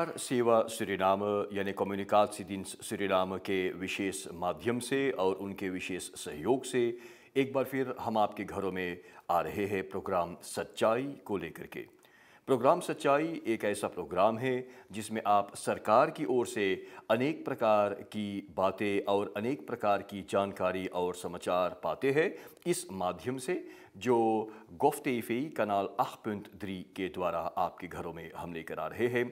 नमस्कार सेवा श्रीराम यानी कम्युनिकासी दिन श्रीराम के विशेष माध्यम से और उनके विशेष सहयोग से एक बार फिर हम आपके घरों में आ रहे हैं प्रोग्राम सच्चाई को लेकर के प्रोग्राम सच्चाई एक ऐसा प्रोग्राम है जिसमें आप सरकार की ओर से अनेक प्रकार की बातें और अनेक प्रकार की जानकारी और समाचार पाते हैं इस माध्यम से जो गोफ्ते कनाल अहपुंत द्री के द्वारा आपके घरों में हम लेकर आ रहे हैं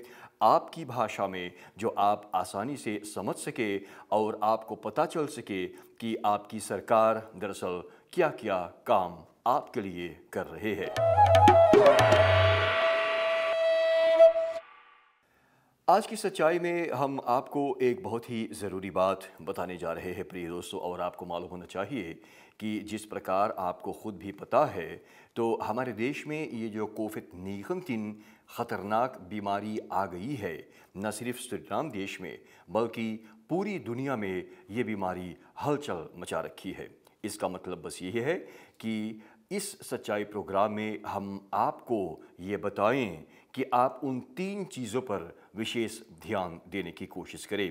आपकी भाषा में जो आप आसानी से समझ सके और आपको पता चल सके कि आपकी सरकार दरअसल क्या क्या काम आपके लिए कर रहे हैं आज की सच्चाई में हम आपको एक बहुत ही ज़रूरी बात बताने जा रहे हैं प्रिय दोस्तों और आपको मालूम होना चाहिए कि जिस प्रकार आपको ख़ुद भी पता है तो हमारे देश में ये जो कोविड तीन ख़तरनाक बीमारी आ गई है न सिर्फ सूरीनाम देश में बल्कि पूरी दुनिया में ये बीमारी हलचल मचा रखी है इसका मतलब बस ये है कि इस सच्चाई प्रोग्राम में हम आपको ये बताएं कि आप उन तीन चीज़ों पर विशेष ध्यान देने की कोशिश करें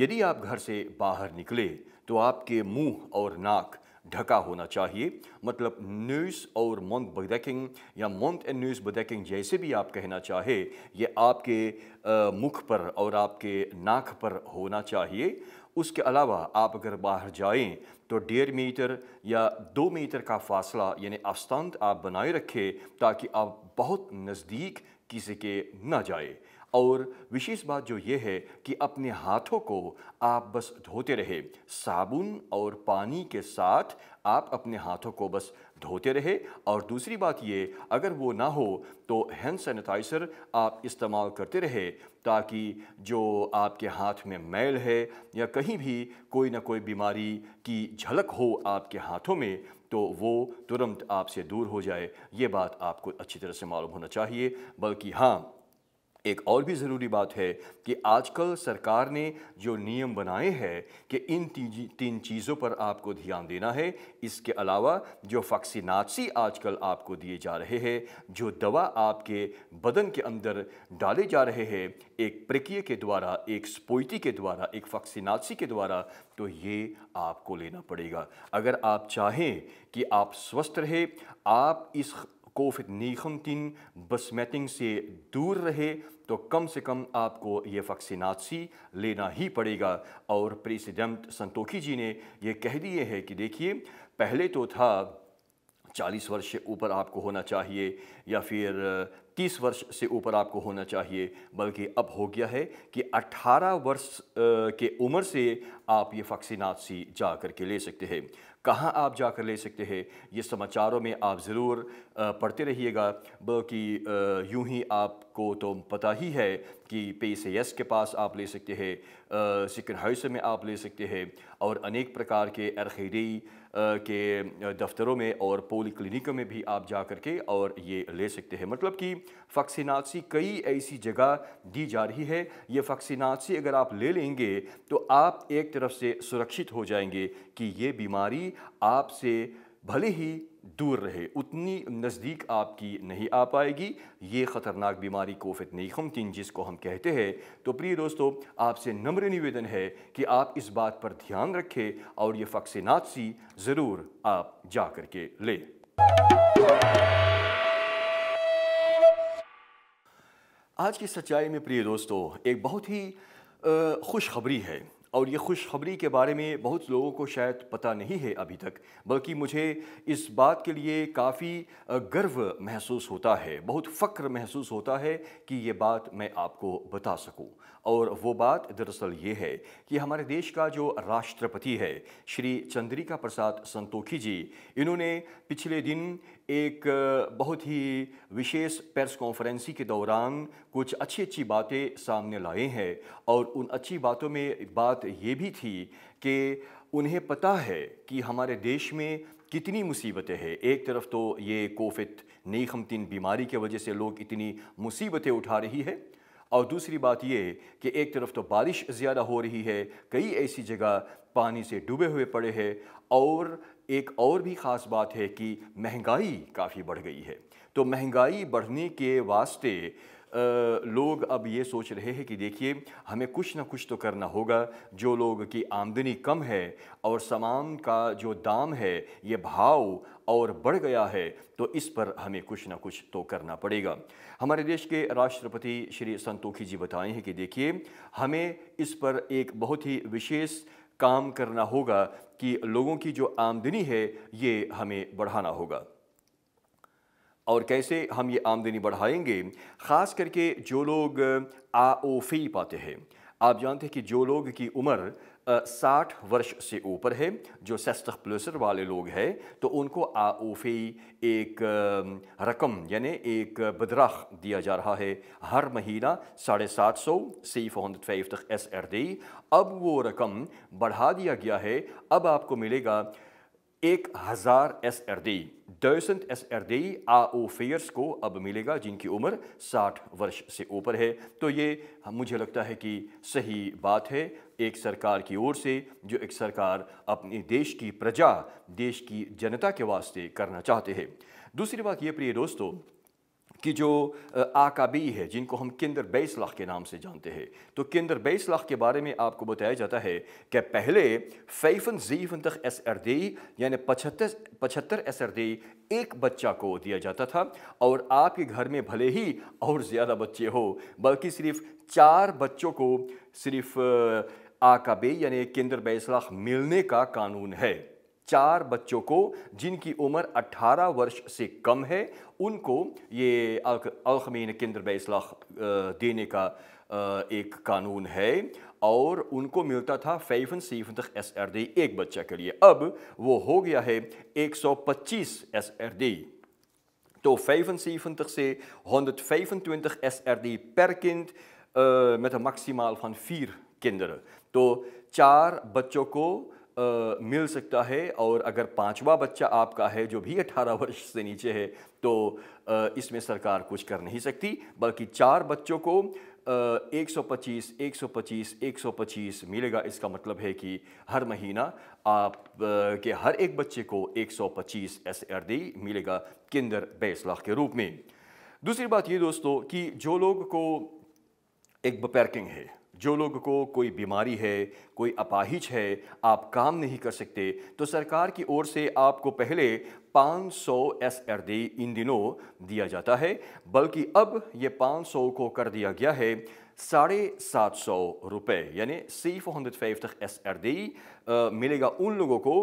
यदि आप घर से बाहर निकले तो आपके मुंह और नाक ढका होना चाहिए मतलब न्यूज़ और मोंग बदैकिंग या मौत एंड न्यूज़ बदैकिंग जैसे भी आप कहना चाहे ये आपके मुख पर और आपके नाक पर होना चाहिए उसके अलावा आप अगर बाहर जाएं तो डेढ़ मीटर या दो मीटर का फासला यानी अफस्तांत आप बनाए रखें ताकि आप बहुत नज़दीक किसी के ना जाए और विशेष बात जो ये है कि अपने हाथों को आप बस धोते रहे साबुन और पानी के साथ आप अपने हाथों को बस धोते रहे और दूसरी बात ये अगर वो ना हो तो हैंड सैनिटाइज़र आप इस्तेमाल करते रहे ताकि जो आपके हाथ में मैल है या कहीं भी कोई ना कोई बीमारी की झलक हो आपके हाथों में तो वो तुरंत आपसे दूर हो जाए ये बात आपको अच्छी तरह से मालूम होना चाहिए बल्कि हाँ एक और भी ज़रूरी बात है कि आजकल सरकार ने जो नियम बनाए हैं कि इन तीन चीज़ों पर आपको ध्यान देना है इसके अलावा जो वैक्सीनासी आजकल आपको दिए जा रहे हैं जो दवा आपके बदन के अंदर डाले जा रहे हैं एक प्रक्रिया के द्वारा एक स्पोइटी के द्वारा एक वैक्सीनासी के द्वारा तो ये आपको लेना पड़ेगा अगर आप चाहें कि आप स्वस्थ रहे आप इस कोविड नाइन्टीन बसमेटिंग से दूर रहे तो कम से कम आपको ये वैक्सीनासी लेना ही पड़ेगा और प्रेसिडेंट संतोखी जी ने ये कह दिए है कि देखिए पहले तो था चालीस वर्ष से ऊपर आपको होना चाहिए या फिर तीस वर्ष से ऊपर आपको होना चाहिए बल्कि अब हो गया है कि 18 वर्ष के उम्र से आप ये वैक्सीनासी जा कर के ले सकते हैं कहाँ आप जाकर ले सकते हैं ये समाचारों में आप ज़रूर पढ़ते रहिएगा बल्कि यूं ही आपको तो पता ही है कि पे से के पास आप ले सकते हैं सिकन हाउस में आप ले सकते हैं और अनेक प्रकार के अरखेडी के दफ्तरों में और पोली क्लिनिकों में भी आप जा कर के और ये ले सकते हैं मतलब कि वक्सीनासी कई ऐसी जगह दी जा रही है ये वक्सीनासी अगर आप ले लेंगे तो आप एक तरफ से सुरक्षित हो जाएंगे कि ये बीमारी आपसे भले ही दूर रहे उतनी नज़दीक आपकी नहीं आ पाएगी ये ख़तरनाक बीमारी कोफित नईखमतिन जिसको हम कहते हैं तो प्रिय दोस्तों आपसे नम्र निवेदन है कि आप इस बात पर ध्यान रखें और ये फ़क्सिनात सी ज़रूर आप जा कर के ले आज की सच्चाई में प्रिय दोस्तों एक बहुत ही खुशखबरी है और ये खुशखबरी के बारे में बहुत लोगों को शायद पता नहीं है अभी तक बल्कि मुझे इस बात के लिए काफ़ी गर्व महसूस होता है बहुत फ़ख्र महसूस होता है कि ये बात मैं आपको बता सकूं और वो बात दरअसल ये है कि हमारे देश का जो राष्ट्रपति है श्री चंद्रिका प्रसाद संतोखी जी इन्होंने पिछले दिन एक बहुत ही विशेष प्रेस कॉन्फ्रेंसी के दौरान कुछ अच्छी अच्छी बातें सामने लाए हैं और उन अच्छी बातों में बात ये भी थी कि उन्हें पता है कि हमारे देश में कितनी मुसीबतें हैं एक तरफ तो ये कोफित तीन बीमारी की वजह से लोग इतनी मुसीबतें उठा रही है और दूसरी बात ये कि एक तरफ तो बारिश ज़्यादा हो रही है कई ऐसी जगह पानी से डूबे हुए पड़े हैं और एक और भी ख़ास बात है कि महंगाई काफ़ी बढ़ गई है तो महंगाई बढ़ने के वास्ते आ, लोग अब ये सोच रहे हैं कि देखिए हमें कुछ ना कुछ तो करना होगा जो लोग की आमदनी कम है और सामान का जो दाम है ये भाव और बढ़ गया है तो इस पर हमें कुछ ना कुछ तो करना पड़ेगा हमारे देश के राष्ट्रपति श्री संतोखी जी बताए हैं कि देखिए हमें इस पर एक बहुत ही विशेष काम करना होगा कि लोगों की जो आमदनी है ये हमें बढ़ाना होगा और कैसे हम ये आमदनी बढ़ाएंगे ख़ास करके जो लोग आ ओ फी पाते हैं आप जानते हैं कि जो लोग की उम्र साठ वर्ष से ऊपर है जो सेस्ट प्लसर वाले लोग हैं तो उनको आऊफ़ी एक रकम यानी एक बदराख दिया जा रहा है हर महीना साढ़े सात सौ सी फोर हंड्रेड फाइव तक एस एर डी अब वो रकम बढ़ा दिया गया है अब आपको मिलेगा एक हज़ार एस एर डी डर्सेंट एस एर डी आओ फेयर्स को अब मिलेगा जिनकी उम्र साठ वर्ष से ऊपर है तो ये मुझे लगता है कि सही बात है एक सरकार की ओर से जो एक सरकार अपने देश की प्रजा देश की जनता के वास्ते करना चाहते हैं दूसरी बात ये प्रिय दोस्तों कि जो आकाबी है जिनको हम केंद्र लाख के नाम से जानते हैं तो केंद्र लाख के बारे में आपको बताया जाता है कि पहले फैफन जीफन तक एस अरदई यानी पचहत्तर पचहत्तर एस अरदई एक बच्चा को दिया जाता था और आपके घर में भले ही और ज़्यादा बच्चे हो बल्कि सिर्फ चार बच्चों को सिर्फ़ आकाबे यानी केंद्र बैसलाख मिलने का कानून है चार बच्चों को जिनकी उम्र 18 वर्ष से कम है उनको ये अलखमीन केंद्र बैसलाख देने का एक कानून है और उनको मिलता था फैफन सीफन एस आर डी एक बच्चा के लिए अब वो हो गया है 125 एस आर डी तो तक से फैफ़न 125 एस per डी पर किंड een maximaal फ़न फीर के अंदर तो चार बच्चों को आ, मिल सकता है और अगर पांचवा बच्चा आपका है जो भी 18 वर्ष से नीचे है तो आ, इसमें सरकार कुछ कर नहीं सकती बल्कि चार बच्चों को एक सौ पच्चीस एक सौ पच्चीस एक सौ पच्चीस मिलेगा इसका मतलब है कि हर महीना आप आ, के हर एक बच्चे को एक सौ पच्चीस एस डी मिलेगा किंदर बेस लाख के रूप में दूसरी बात ये दोस्तों कि जो लोग को एक बपैरकिंग है जो लोगों को कोई बीमारी है कोई अपाहिज है आप काम नहीं कर सकते तो सरकार की ओर से आपको पहले 500 सौ एस डी इन दिनों दिया जाता है बल्कि अब ये 500 को कर दिया गया है साढ़े सात सौ रुपये यानी सेफ हंड्रेड तक एस डी मिलेगा उन लोगों को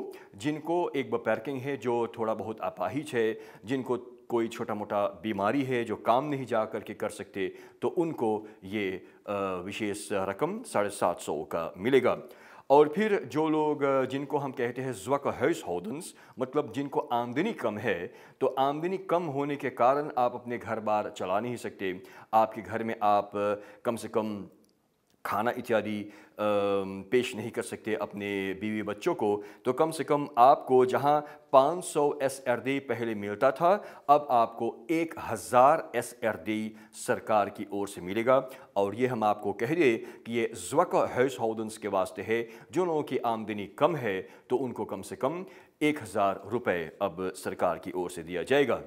जिनको एक बपैरकिंग है जो थोड़ा बहुत अपाहिज है जिनको कोई छोटा मोटा बीमारी है जो काम नहीं जा करके कर सकते तो उनको ये विशेष रकम साढ़े सात सौ का मिलेगा और फिर जो लोग जिनको हम कहते हैं ज्वक हाउस होदन्स मतलब जिनको आमदनी कम है तो आमदनी कम होने के कारण आप अपने घर बार चला नहीं सकते आपके घर में आप कम से कम खाना इत्यादि पेश नहीं कर सकते अपने बीवी बच्चों को तो कम से कम आपको जहां 500 सौ एस डी पहले मिलता था अब आपको 1000 एस डी सरकार की ओर से मिलेगा और ये हम आपको कह दें कि ये जवक हाउस हाउदन्स के वास्ते है जो लोगों की आमदनी कम है तो उनको कम से कम एक हज़ार रुपये अब सरकार की ओर से दिया जाएगा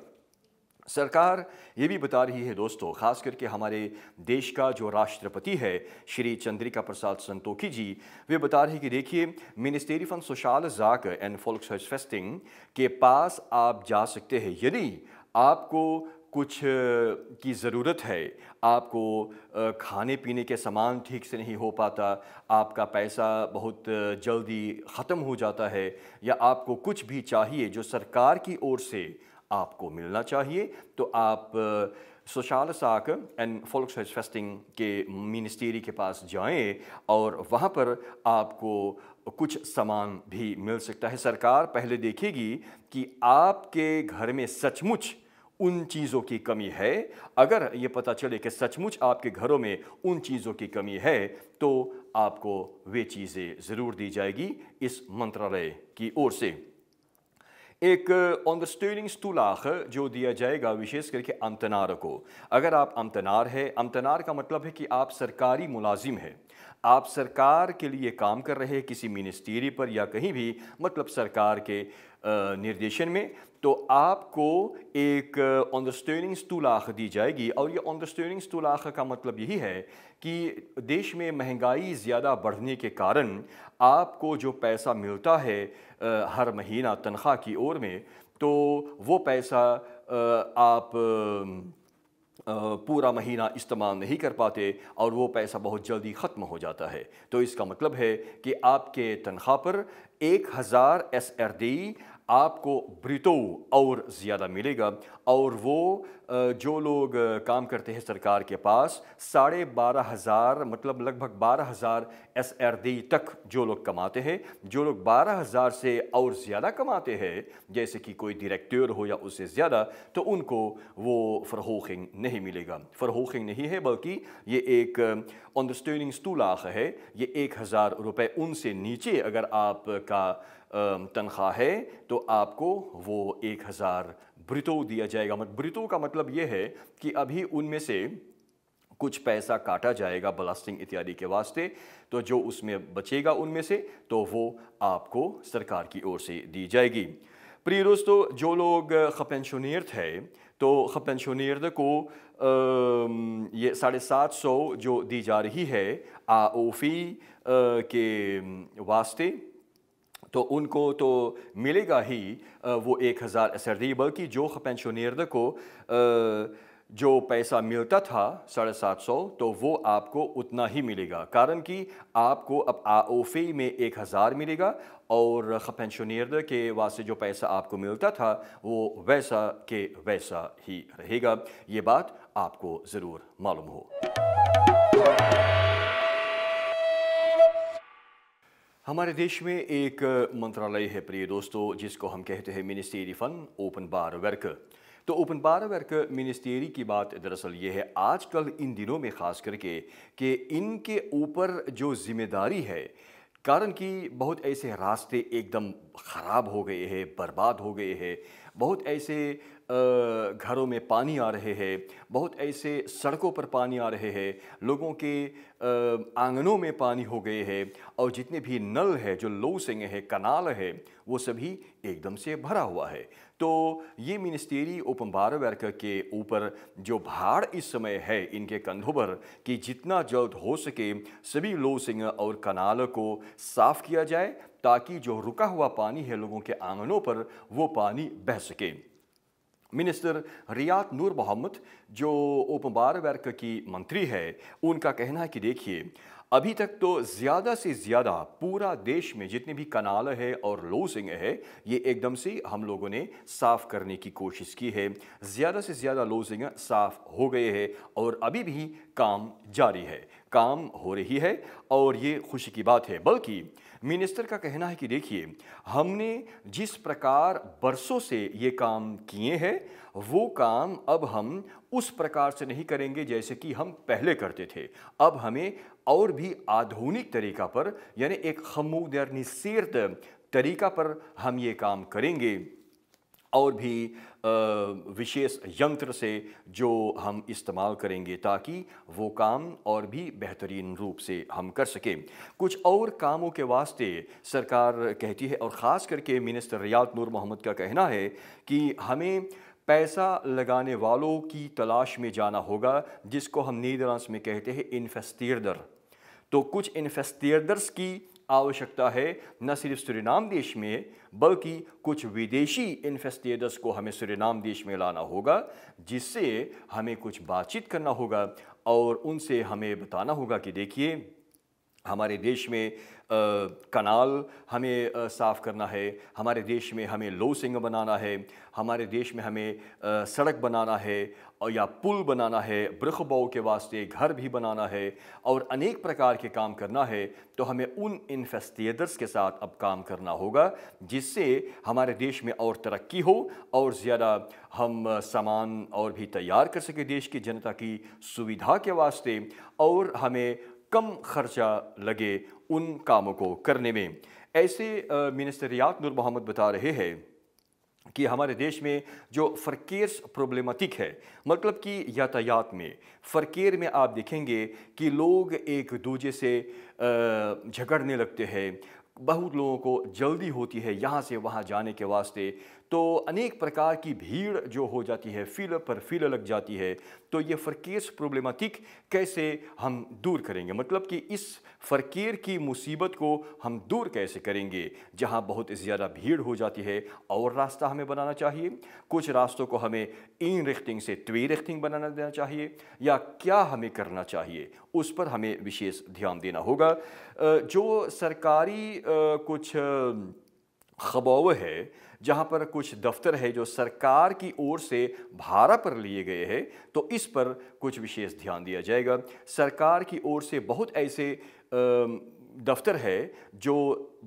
सरकार ये भी बता रही है दोस्तों खास करके हमारे देश का जो राष्ट्रपति है श्री चंद्रिका प्रसाद संतोखी जी वे बता रहे कि देखिए मिनिस्टेरी फॉर सोशल जाक एंड फोल्क्स फेस्टिंग के पास आप जा सकते हैं यदि आपको कुछ की ज़रूरत है आपको खाने पीने के सामान ठीक से नहीं हो पाता आपका पैसा बहुत जल्दी ख़त्म हो जाता है या आपको कुछ भी चाहिए जो सरकार की ओर से आपको मिलना चाहिए तो आप सोशाल साक एंड फोल्कसाइज फेस्टिंग के मिनिस्ट्री के पास जाएं और वहाँ पर आपको कुछ सामान भी मिल सकता है सरकार पहले देखेगी कि आपके घर में सचमुच उन चीज़ों की कमी है अगर ये पता चले कि सचमुच आपके घरों में उन चीज़ों की कमी है तो आपको वे चीज़ें ज़रूर दी जाएगी इस मंत्रालय की ओर से एक ऑन द जो दिया जाएगा विशेष करके अमतनार को अगर आप अमतनार है अमतनार का मतलब है कि आप सरकारी मुलाजिम है आप सरकार के लिए काम कर रहे हैं किसी मिनिस्ट्री पर या कहीं भी मतलब सरकार के निर्देशन में तो आपको एक अंडरस्टैंडिंग टूलाख दी जाएगी और ये ऑनरस्टेनिंग का मतलब यही है कि देश में महंगाई ज़्यादा बढ़ने के कारण आपको जो पैसा मिलता है हर महीना तनख्वाह की ओर में तो वो पैसा आप पूरा महीना इस्तेमाल नहीं कर पाते और वो पैसा बहुत जल्दी ख़त्म हो जाता है तो इसका मतलब है कि आपके तनख्वाह पर एक हज़ार एस आर डी आपको ब्रितो और ज़्यादा मिलेगा और वो जो लोग काम करते हैं सरकार के पास साढ़े बारह हज़ार मतलब लगभग बारह हज़ार एस डी तक जो लोग कमाते हैं जो लोग बारह हज़ार से और ज़्यादा कमाते हैं जैसे कि कोई डायरेक्टर हो या उससे ज़्यादा तो उनको वो फ़रहोखिंग नहीं मिलेगा फ़रहोखिंग नहीं है बल्कि ये एक ऑनस्टर्निंग स्टूलाख है ये एक हज़ार रुपये उनसे नीचे अगर आपका तनख्वाह है तो आपको वो एक हज़ार ब्रितो दिया जाएगा मत ब्रितो का मतलब ये है कि अभी उनमें से कुछ पैसा काटा जाएगा ब्लास्टिंग इत्यादि के वास्ते तो जो उसमें बचेगा उनमें से तो वो आपको सरकार की ओर से दी जाएगी प्रिय दोस्तों जो लोग खपेंशनियर है तो खपेंशनियर को आ, ये साढ़े सात सौ जो दी जा रही है आ फी के वास्ते तो उनको तो मिलेगा ही वो एक हज़ार एसरदी बल्कि जो पेंशनर को जो पैसा मिलता था साढ़े सात सौ तो वो आपको उतना ही मिलेगा कारण कि आपको अब आओफे में एक हज़ार मिलेगा और पेंशनर के वास्ते जो पैसा आपको मिलता था वो वैसा के वैसा ही रहेगा ये बात आपको ज़रूर मालूम हो हमारे देश में एक मंत्रालय है प्रिय दोस्तों जिसको हम कहते हैं मिनिस्टेरी फन ओपन बार वर्क तो ओपन बार वर्क मिनिस्टेरी की बात दरअसल ये है आजकल इन दिनों में ख़ास करके कि इनके ऊपर जो जिम्मेदारी है कारण कि बहुत ऐसे रास्ते एकदम ख़राब हो गए हैं बर्बाद हो गए हैं बहुत ऐसे घरों में पानी आ रहे हैं बहुत ऐसे सड़कों पर पानी आ रहे हैं लोगों के आंगनों में पानी हो गए हैं और जितने भी नल है जो लो सिंग है कनाल है वो सभी एकदम से भरा हुआ है तो ये मिनिस्टेरी ओपन बार वर्क के ऊपर जो भार इस समय है इनके कंधों पर कि जितना जल्द हो सके सभी लो सिंग और कनाल को साफ़ किया जाए ताकि जो रुका हुआ पानी है लोगों के आंगनों पर वो पानी बह सके मिनिस्टर रियात नूर मोहम्मद जो ओपनबार वर्क की मंत्री है उनका कहना है कि देखिए अभी तक तो ज़्यादा से ज़्यादा पूरा देश में जितने भी कनाल है और लोसिंग है ये एकदम से हम लोगों ने साफ़ करने की कोशिश की है ज़्यादा से ज़्यादा लोसिंग साफ़ हो गए हैं और अभी भी काम जारी है काम हो रही है और ये खुशी की बात है बल्कि मिनिस्टर का कहना है कि देखिए हमने जिस प्रकार बरसों से ये काम किए हैं वो काम अब हम उस प्रकार से नहीं करेंगे जैसे कि हम पहले करते थे अब हमें और भी आधुनिक तरीका पर यानी एक निशीर्त तरीका पर हम ये काम करेंगे और भी विशेष यंत्र से जो हम इस्तेमाल करेंगे ताकि वो काम और भी बेहतरीन रूप से हम कर सकें कुछ और कामों के वास्ते सरकार कहती है और ख़ास करके मिनिस्टर रियात नूर मोहम्मद का कहना है कि हमें पैसा लगाने वालों की तलाश में जाना होगा जिसको हम नीदरलैंड्स में कहते हैं इन्फेस्टियर्डर तो कुछ इन्फेस्टियर्डर्स की आवश्यकता है न सिर्फ सूरीनाम देश में बल्कि कुछ विदेशी इन्वेस्टेटर्स को हमें सूरीनाम देश में लाना होगा जिससे हमें कुछ बातचीत करना होगा और उनसे हमें बताना होगा कि देखिए हमारे देश में आ, कनाल हमें आ, साफ़ करना है हमारे देश में हमें लो सिंग बनाना है हमारे देश में हमें आ, सड़क बनाना है और या पुल बनाना है ब्रखबो के वास्ते घर भी बनाना है और अनेक प्रकार के काम करना है तो हमें उन इन्फेस्टिएटर्स के साथ अब काम करना होगा जिससे हमारे देश में और तरक्की हो और ज़्यादा हम सामान और भी तैयार कर सकें देश की जनता की सुविधा के वास्ते और हमें कम खर्चा लगे उन कामों को करने में ऐसे मिनिस्टरियात नूर मोहम्मद बता रहे हैं कि हमारे देश में जो फरकेर्स प्रॉब्लमेटिक है मतलब कि यातायात में फरकेर में आप देखेंगे कि लोग एक दूजे से झगड़ने लगते हैं बहुत लोगों को जल्दी होती है यहाँ से वहाँ जाने के वास्ते तो अनेक प्रकार की भीड़ जो हो जाती है फील पर फील लग जाती है तो ये फरकेस प्रॉब्लमेटिक कैसे हम दूर करेंगे मतलब कि इस फरकेर की मुसीबत को हम दूर कैसे करेंगे जहाँ बहुत ज़्यादा भीड़ हो जाती है और रास्ता हमें बनाना चाहिए कुछ रास्तों को हमें इन रिख्तिंग से त्वे रिख्तिंग बनाना देना चाहिए या क्या हमें करना चाहिए उस पर हमें विशेष ध्यान देना होगा जो सरकारी कुछ खबोव है जहां पर कुछ दफ्तर है जो सरकार की ओर से भाड़ा पर लिए गए हैं तो इस पर कुछ विशेष ध्यान दिया जाएगा सरकार की ओर से बहुत ऐसे दफ्तर है जो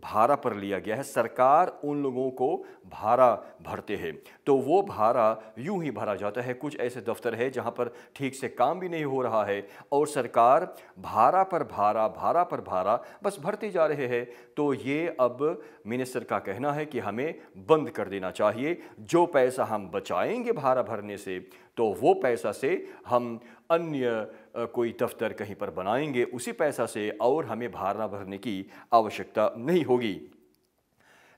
भाड़ा पर लिया गया है सरकार उन लोगों को भाड़ा भरते हैं तो वो भाड़ा यूं ही भरा जाता है कुछ ऐसे दफ्तर है जहां पर ठीक से काम भी नहीं हो रहा है और सरकार भाड़ा पर भाड़ा भाड़ा पर भाड़ा बस भरते जा रहे हैं तो ये अब मिनिस्टर का कहना है कि हमें बंद कर देना चाहिए जो पैसा हम बचाएंगे भाड़ा भरने से तो वो पैसा से हम अन्य कोई दफ्तर कहीं पर बनाएंगे उसी पैसा से और हमें भाड़ा भरने की आवश्यकता नहीं नहीं होगी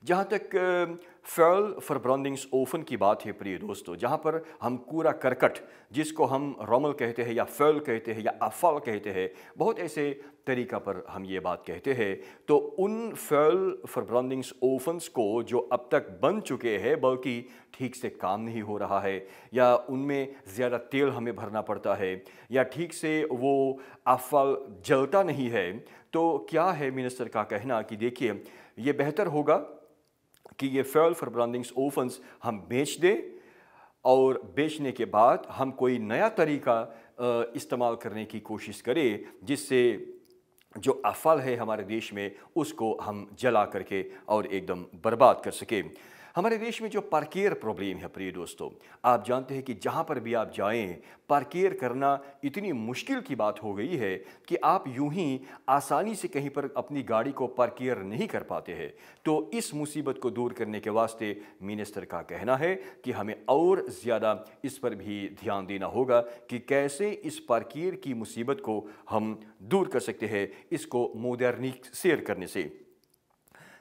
जहाँ तक फर्ल फरब्रांडिंग्स ओफन की बात है प्रिय दोस्तों जहाँ पर हम कूड़ा करकट जिसको हम रोमल कहते हैं या फर्ल कहते हैं या अफल कहते हैं बहुत ऐसे तरीका पर हम ये बात कहते हैं तो उन फर्ल फरब्रांडिंग्स ओफन्स को जो अब तक बन चुके हैं बल्कि ठीक से काम नहीं हो रहा है या उनमें ज़्यादा तेल हमें भरना पड़ता है या ठीक से वो अफल जलता नहीं है तो क्या है मिनिस्टर का कहना कि देखिए ये बेहतर होगा कि ये फेल फॉर ब्रांडिंग्स ओफन्स हम बेच दें और बेचने के बाद हम कोई नया तरीका इस्तेमाल करने की कोशिश करें जिससे जो अफल है हमारे देश में उसको हम जला करके और एकदम बर्बाद कर सकें हमारे देश में जो पार्केर प्रॉब्लम है प्रिय दोस्तों आप जानते हैं कि जहाँ पर भी आप जाएं पार्केर करना इतनी मुश्किल की बात हो गई है कि आप यूं ही आसानी से कहीं पर अपनी गाड़ी को पार्केर नहीं कर पाते हैं तो इस मुसीबत को दूर करने के वास्ते मिनिस्टर का कहना है कि हमें और ज़्यादा इस पर भी ध्यान देना होगा कि कैसे इस पार्केर की मुसीबत को हम दूर कर सकते हैं इसको मोदर्निक शेयर करने से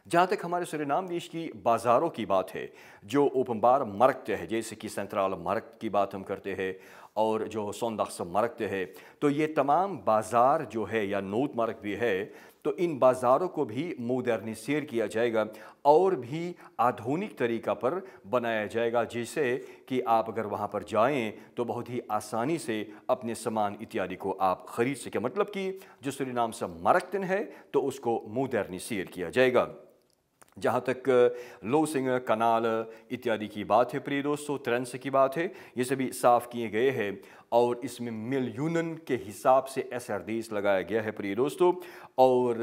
जहाँ तक हमारे नाम देश की बाज़ारों की बात है जो ओपम्बार मरकत है जैसे कि सेंट्रल मरक की बात हम करते हैं और जो सौंदास मरकत है तो ये तमाम बाज़ार जो है या नूत मरक भी है तो इन बाज़ारों को भी मोदर्निशेर किया जाएगा और भी आधुनिक तरीका पर बनाया जाएगा जिससे कि आप अगर वहाँ पर जाएँ तो बहुत ही आसानी से अपने सामान इत्यादि को आप ख़रीद सकें मतलब कि जो नाम से मरकतन है तो उसको मोदर्निशेर किया जाएगा जहाँ तक सिंगर कनाल इत्यादि की बात है प्रिय दोस्तों ट्रेंस की बात है ये सभी साफ़ किए गए हैं और इसमें मिलयूनन के हिसाब से एस हरदीस लगाया गया है प्रिय दोस्तों और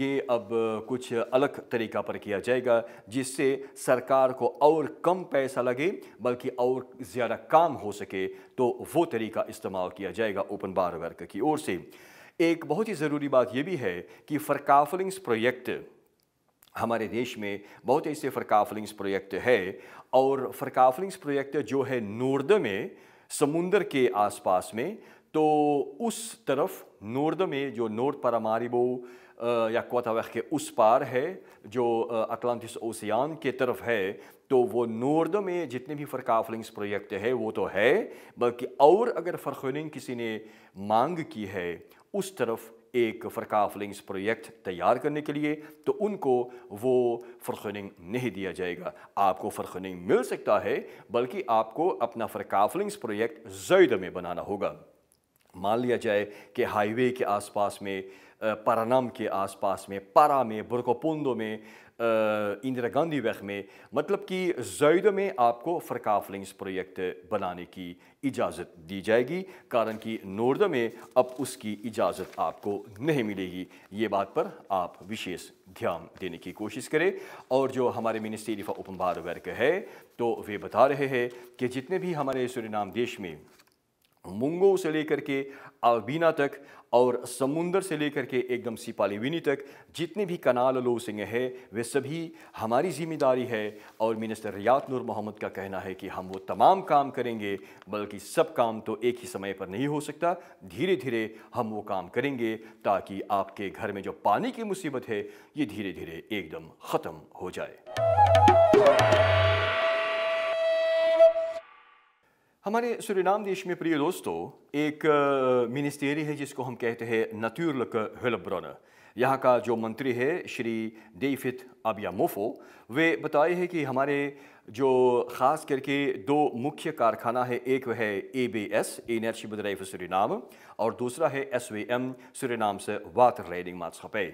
ये अब कुछ अलग तरीका पर किया जाएगा जिससे सरकार को और कम पैसा लगे बल्कि और ज़्यादा काम हो सके तो वो तरीका इस्तेमाल किया जाएगा ओपन बार वर्क की ओर से एक बहुत ही ज़रूरी बात यह भी है कि फरकाफलिंग्स प्रोजेक्ट हमारे देश में बहुत ऐसे फरकाफलिंग्स प्रोजेक्ट है और फरकाफलिंग्स प्रोजेक्ट जो है नोर्द में समुंदर के आसपास में तो उस तरफ नोर्द में जो नोर्द पारामारिबो या कोतावह के उस पार है जो अटलांटिस ओसियान के तरफ है तो वो नोर्द में जितने भी फरकाफलिंग्स प्रोजेक्ट है वो तो है बल्कि और अगर फरखनिंग किसी ने मांग की है उस तरफ एक फ़रकाफलिंग्स प्रोजेक्ट तैयार करने के लिए तो उनको वो फ़रखनिंग नहीं दिया जाएगा आपको फ़रखनिंग मिल सकता है बल्कि आपको अपना फ़रकाफलिंग्स प्रोजेक्ट जैद में बनाना होगा मान लिया जाए कि हाईवे के आसपास में परानम के आसपास में पारा में बुरकोपुंदो में इंदिरा गांधी वैग में मतलब कि जैद में आपको फरकाफलिंग्स प्रोजेक्ट बनाने की इजाज़त दी जाएगी कारण कि नोर्द में अब उसकी इजाज़त आपको नहीं मिलेगी ये बात पर आप विशेष ध्यान देने की कोशिश करें और जो हमारे मिनिस्ट्री ऑफ उपम्बार वर्क है तो वे बता रहे हैं कि जितने भी हमारे सूरीनाम देश में मुंगो से लेकर के अलबीना तक और समुंदर से लेकर के एकदम विनी तक जितने भी कनाल लो सिंह है वे सभी हमारी जिम्मेदारी है और मिनिस्टर रियात नूर मोहम्मद का कहना है कि हम वो तमाम काम करेंगे बल्कि सब काम तो एक ही समय पर नहीं हो सकता धीरे धीरे हम वो काम करेंगे ताकि आपके घर में जो पानी की मुसीबत है ये धीरे धीरे एकदम ख़त्म हो जाए हमारे नाम देश में प्रिय दोस्तों एक मिनिस्टेरी है जिसको हम कहते हैं नतूर्लक हिलब्रन यहाँ का जो मंत्री है श्री डेफित अबिया मोफो वे बताए हैं कि हमारे जो ख़ास करके दो मुख्य कारखाना है एक वह है ए बी एस एनर्जी बदराइफ नाम और दूसरा है एस वी एम नाम से वाथ रेडिंग मात्सपे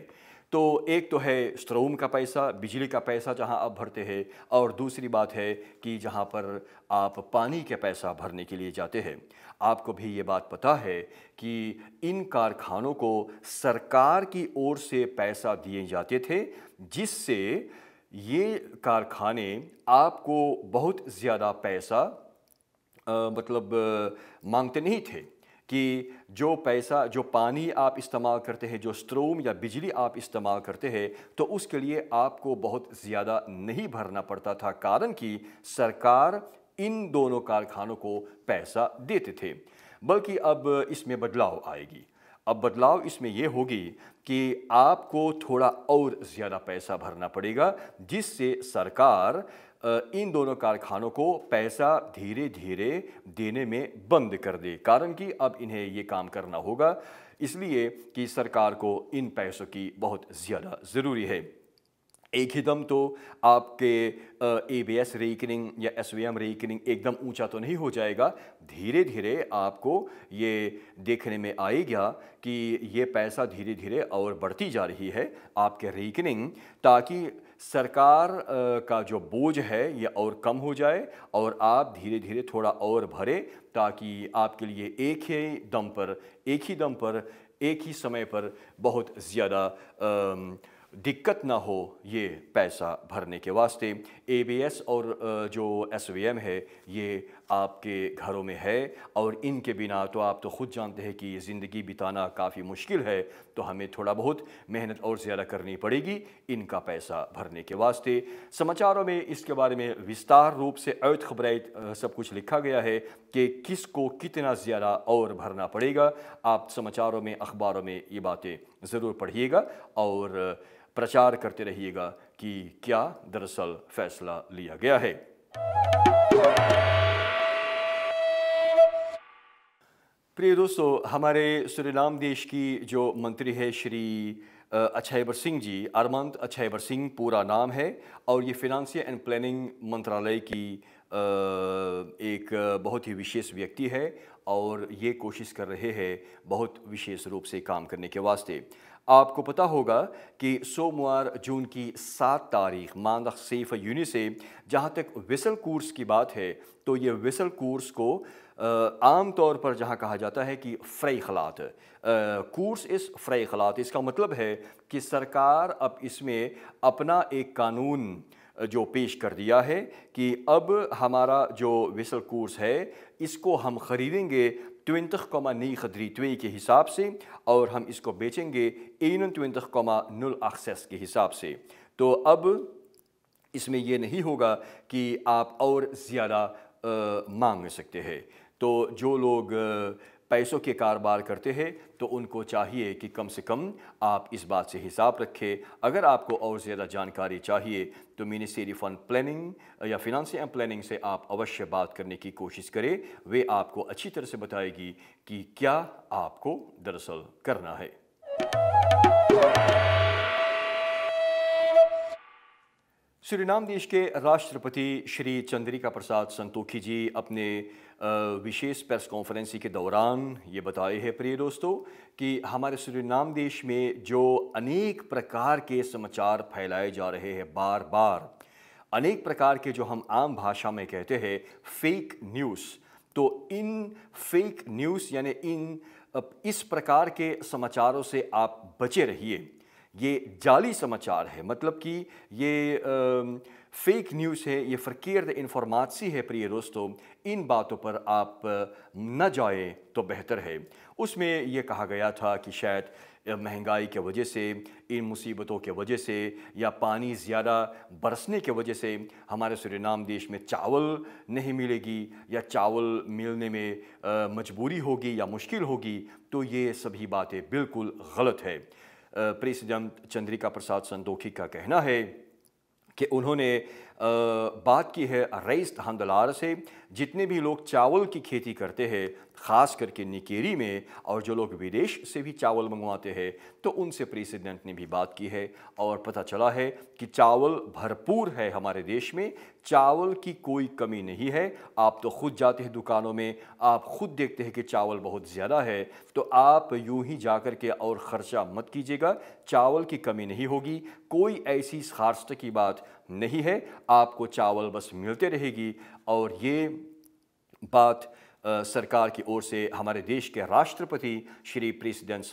तो एक तो है स्ट्रोम का पैसा बिजली का पैसा जहां आप भरते हैं और दूसरी बात है कि जहां पर आप पानी के पैसा भरने के लिए जाते हैं आपको भी ये बात पता है कि इन कारखानों को सरकार की ओर से पैसा दिए जाते थे जिससे ये कारखाने आपको बहुत ज़्यादा पैसा आ, मतलब आ, मांगते नहीं थे कि जो पैसा जो पानी आप इस्तेमाल करते हैं जो स्ट्रोम या बिजली आप इस्तेमाल करते हैं तो उसके लिए आपको बहुत ज़्यादा नहीं भरना पड़ता था कारण कि सरकार इन दोनों कारखानों को पैसा देते थे बल्कि अब इसमें बदलाव आएगी अब बदलाव इसमें यह होगी कि आपको थोड़ा और ज़्यादा पैसा भरना पड़ेगा जिससे सरकार इन दोनों कारखानों को पैसा धीरे धीरे देने में बंद कर दे कारण कि अब इन्हें ये काम करना होगा इसलिए कि सरकार को इन पैसों की बहुत ज़्यादा ज़रूरी है एक ही दम तो आपके ए बी एस रेकनिंग या एस वी एम रेकनिंग एकदम ऊंचा तो नहीं हो जाएगा धीरे धीरे आपको ये देखने में आएगा कि ये पैसा धीरे धीरे और बढ़ती जा रही है आपके रेकनिंग ताकि सरकार का जो बोझ है ये और कम हो जाए और आप धीरे धीरे थोड़ा और भरे ताकि आपके लिए एक ही दम पर एक ही दम पर एक ही समय पर बहुत ज़्यादा दिक्कत ना हो ये पैसा भरने के वास्ते ए और जो एस है ये आपके घरों में है और इनके बिना तो आप तो खुद जानते हैं कि ये ज़िंदगी बिताना काफ़ी मुश्किल है तो हमें थोड़ा बहुत मेहनत और ज़्यादा करनी पड़ेगी इनका पैसा भरने के वास्ते समाचारों में इसके बारे में विस्तार रूप से अर्थ खबरें सब कुछ लिखा गया है कि किस को कितना ज़्यादा और भरना पड़ेगा आप समाचारों में अखबारों में ये बातें ज़रूर पढ़िएगा और प्रचार करते रहिएगा कि क्या दरअसल फ़ैसला लिया गया है प्रिय दोस्तों हमारे सुरीनाम देश की जो मंत्री है श्री अछैबर सिंह जी अरमंत अछैबर सिंह पूरा नाम है और ये फिनंसियल एंड प्लानिंग मंत्रालय की एक बहुत ही विशेष व्यक्ति है और ये कोशिश कर रहे हैं बहुत विशेष रूप से काम करने के वास्ते आपको पता होगा कि सोमवार जून की सात तारीख मानद सेफ यूनी से जहाँ तक विसल कोर्स की बात है तो ये विसल कोर्स को आम तौर पर जहाँ कहा जाता है कि फ्रे खलात कोर्स इस फ्रे खलात इसका मतलब है कि सरकार अब इसमें अपना एक कानून जो पेश कर दिया है कि अब हमारा जो विसल कोर्स है इसको हम ख़रीदेंगे 20.932 के हिसाब से और हम इसको बेचेंगे इक्यानवे के हिसाब से तो अब इसमें यह नहीं होगा कि आप और ज़्यादा मांग सकते हैं तो जो लोग आ, पैसों के कारोबार करते हैं तो उनको चाहिए कि कम से कम आप इस बात से हिसाब रखें अगर आपको और ज़्यादा जानकारी चाहिए तो मिनिस्ट्री फंड प्लानिंग या फिनंसिंग एंड प्लानिंग से आप अवश्य बात करने की कोशिश करें वे आपको अच्छी तरह से बताएगी कि क्या आपको दरअसल करना है श्री देश के राष्ट्रपति श्री चंद्रिका प्रसाद संतोखी जी अपने विशेष प्रेस कॉन्फ्रेंसी के दौरान ये बताए हैं प्रिय दोस्तों कि हमारे सूर्यनाम देश में जो अनेक प्रकार के समाचार फैलाए जा रहे हैं बार बार अनेक प्रकार के जो हम आम भाषा में कहते हैं फेक न्यूज़ तो इन फेक न्यूज़ यानी इन इस प्रकार के समाचारों से आप बचे रहिए ये जाली समाचार है मतलब कि ये आ, फेक न्यूज़ है ये फ़रकीर्द इन्फॉर्मासी है प्रिय दोस्तों इन बातों पर आप न जाए तो बेहतर है उसमें यह कहा गया था कि शायद महंगाई के वजह से इन मुसीबतों के वजह से या पानी ज़्यादा बरसने के वजह से हमारे नाम देश में चावल नहीं मिलेगी या चावल मिलने में मजबूरी होगी या मुश्किल होगी तो ये सभी बातें बिल्कुल गलत है प्रेसिडेंट चंद्रिका प्रसाद संतोखी का कहना है कि उन्होंने बात की है रईस धांदलार से जितने भी लोग चावल की खेती करते हैं ख़ास करके निकेरी में और जो लोग विदेश से भी चावल मंगवाते हैं तो उनसे प्रेसिडेंट ने भी बात की है और पता चला है कि चावल भरपूर है हमारे देश में चावल की कोई कमी नहीं है आप तो खुद जाते हैं दुकानों में आप खुद देखते हैं कि चावल बहुत ज़्यादा है तो आप यूं ही जा कर के और ख़र्चा मत कीजिएगा चावल की कमी नहीं होगी कोई ऐसी खारस्त की बात नहीं है आपको चावल बस मिलते रहेगी और ये बात सरकार की ओर से हमारे देश के राष्ट्रपति श्री प्रेसिडेंट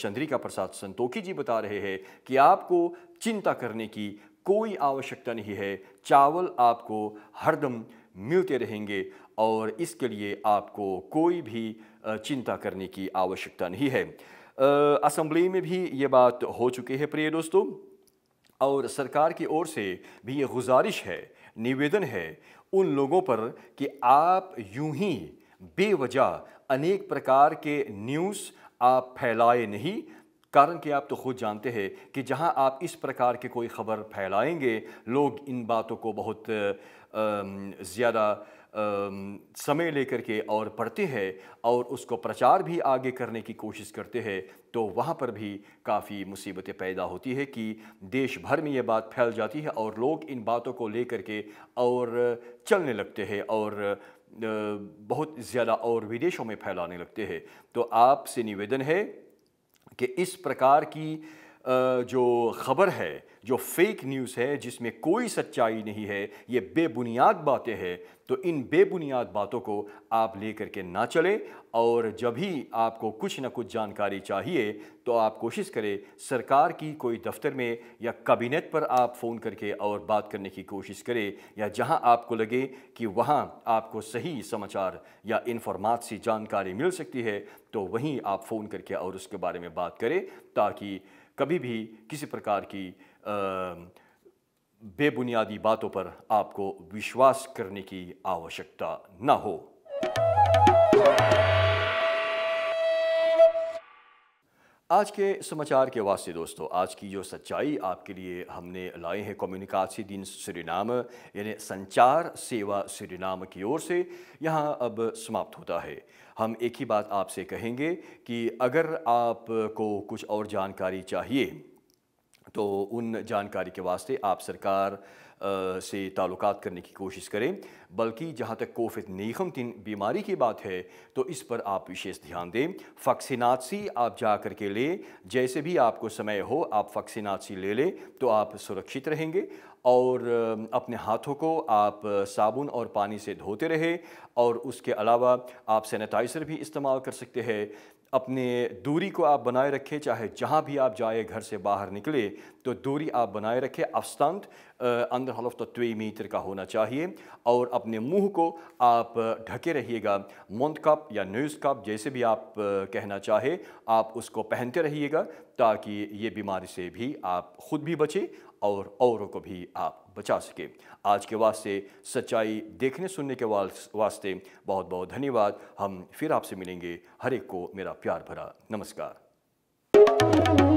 चंद्रिका प्रसाद संतोखी जी बता रहे हैं कि आपको चिंता करने की कोई आवश्यकता नहीं है चावल आपको हरदम मिलते रहेंगे और इसके लिए आपको कोई भी चिंता करने की आवश्यकता नहीं है असम्बली में भी ये बात हो चुकी है प्रिय दोस्तों और सरकार की ओर से भी ये गुजारिश है निवेदन है उन लोगों पर कि आप यूं ही बेवजह अनेक प्रकार के न्यूज़ आप फैलाए नहीं कारण कि आप तो खुद जानते हैं कि जहां आप इस प्रकार के कोई ख़बर फैलाएंगे लोग इन बातों को बहुत ज़्यादा समय लेकर के और पढ़ते हैं और उसको प्रचार भी आगे करने की कोशिश करते हैं तो वहाँ पर भी काफ़ी मुसीबतें पैदा होती है कि देश भर में ये बात फैल जाती है और लोग इन बातों को लेकर के और चलने लगते हैं और बहुत ज़्यादा और विदेशों में फैलाने लगते हैं तो आपसे निवेदन है कि इस प्रकार की जो खबर है जो फेक न्यूज़ है जिसमें कोई सच्चाई नहीं है ये बेबुनियाद बातें हैं तो इन बेबुनियाद बातों को आप ले करके ना चलें और जब ही आपको कुछ ना कुछ जानकारी चाहिए तो आप कोशिश करें सरकार की कोई दफ्तर में या कैबिनेट पर आप फ़ोन करके और बात करने की कोशिश करें या जहां आपको लगे कि वहां आपको सही समाचार या इन्फॉर्मात सी जानकारी मिल सकती है तो वहीं आप फ़ोन करके और उसके बारे में बात करें ताकि कभी भी किसी प्रकार की बेबुनियादी बातों पर आपको विश्वास करने की आवश्यकता न हो आज के समाचार के वास्ते दोस्तों आज की जो सच्चाई आपके लिए हमने लाए हैं कम्युनिकासी दिन श्रीनाम यानी संचार सेवा श्रीनाम की ओर से यहाँ अब समाप्त होता है हम एक ही बात आपसे कहेंगे कि अगर आपको कुछ और जानकारी चाहिए तो उन जानकारी के वास्ते आप सरकार से ताल्लुक करने की कोशिश करें बल्कि जहाँ तक कोफित तीन बीमारी की बात है तो इस पर आप विशेष ध्यान दें फक्सिनाथसी आप जा कर के लें जैसे भी आपको समय हो आप फक्सिनाथसी ले लें तो आप सुरक्षित रहेंगे और अपने हाथों को आप साबुन और पानी से धोते रहे और उसके अलावा आप सैनिटाइज़र भी इस्तेमाल कर सकते हैं अपने दूरी को आप बनाए रखें चाहे जहाँ भी आप जाए घर से बाहर निकले तो दूरी आप बनाए रखें अफस्तांत अंदर हलफ तो त्वे मीटर का होना चाहिए और अपने मुंह को आप ढके रहिएगा मंद कप या न्यूज़ कप जैसे भी आप कहना चाहे आप उसको पहनते रहिएगा ताकि ये बीमारी से भी आप खुद भी बचें और औरों को भी आप बचा सके आज के वास्ते सच्चाई देखने सुनने के वास्ते बहुत बहुत धन्यवाद हम फिर आपसे मिलेंगे हर एक को मेरा प्यार भरा नमस्कार